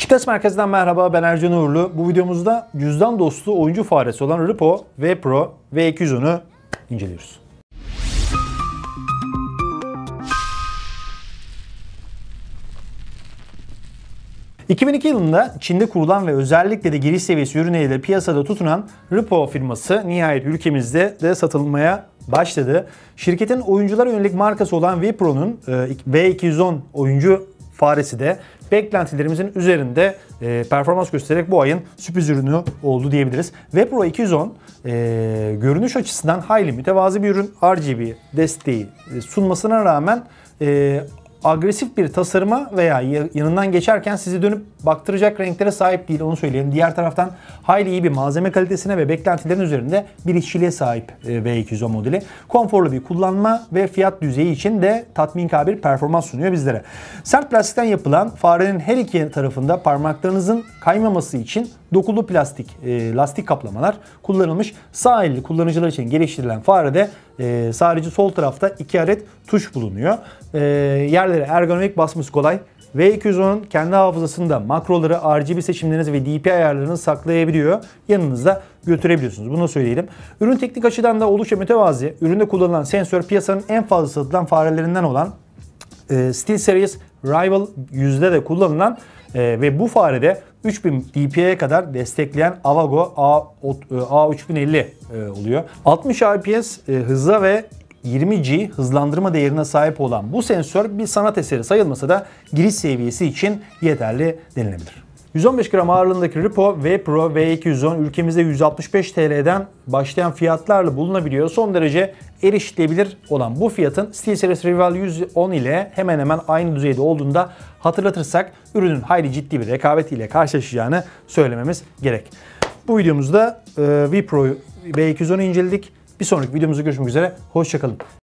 Kitas Merkezi'den merhaba ben Ercan Uğurlu. Bu videomuzda cüzdan dostu oyuncu faresi olan Ripo V Pro V210'u inceliyoruz. ...2002 yılında Çin'de kurulan ve özellikle de giriş seviyesi ürünleriyle piyasada tutunan Ripo firması nihayet ülkemizde de satılmaya başladı. Şirketin oyunculara yönelik markası olan Vipro'nun e, V210 oyuncu faresi de beklentilerimizin üzerinde e, performans göstererek bu ayın sürpriz ürünü oldu diyebiliriz. Vepro 210 e, görünüş açısından hayli mütevazi bir ürün. RGB desteği e, sunmasına rağmen e, agresif bir tasarıma veya yanından geçerken sizi dönüp baktıracak renklere sahip değil onu söyleyelim. Diğer taraftan hayli iyi bir malzeme kalitesine ve beklentilerin üzerinde bir işçiliğe sahip e, V210 modeli. Konforlu bir kullanma ve fiyat düzeyi için de tatminkar bir performans sunuyor bizlere. Sert plastikten yapılan farenin her iki tarafında parmaklarınızın kaymaması için dokulu plastik, e, lastik kaplamalar kullanılmış. Sağ elli kullanıcılar için geliştirilen farede e, sadece sol tarafta iki adet tuş bulunuyor. E, yerlere ergonomik basması kolay. V210'un kendi hafızasında makroları, RGB seçimlerinizi ve DPI ayarlarını saklayabiliyor. Yanınızda götürebiliyorsunuz. Bunu söyleyelim. Ürün teknik açıdan da oldukça mütevazi. Üründe kullanılan sensör piyasanın en fazla satılan farelerinden olan e, SteelSeries Rival 100'de de kullanılan e, ve bu farede 3000 dpi'ye kadar destekleyen Avago A, e, A3050 e, oluyor. 60 IPS e, hıza ve 20G hızlandırma değerine sahip olan bu sensör bir sanat eseri sayılmasa da giriş seviyesi için yeterli denilebilir. 115 gram ağırlığındaki Ripo V Pro V210 ülkemizde 165 TL'den başlayan fiyatlarla bulunabiliyor. Son derece erişilebilir olan bu fiyatın SteelSeries Rival 110 ile hemen hemen aynı düzeyde olduğunda hatırlatırsak ürünün hayli ciddi bir rekabet ile karşılaşacağını söylememiz gerek. Bu videomuzda e, V Pro V210'u inceledik. Bir sonraki videomuzda görüşmek üzere. Hoşçakalın.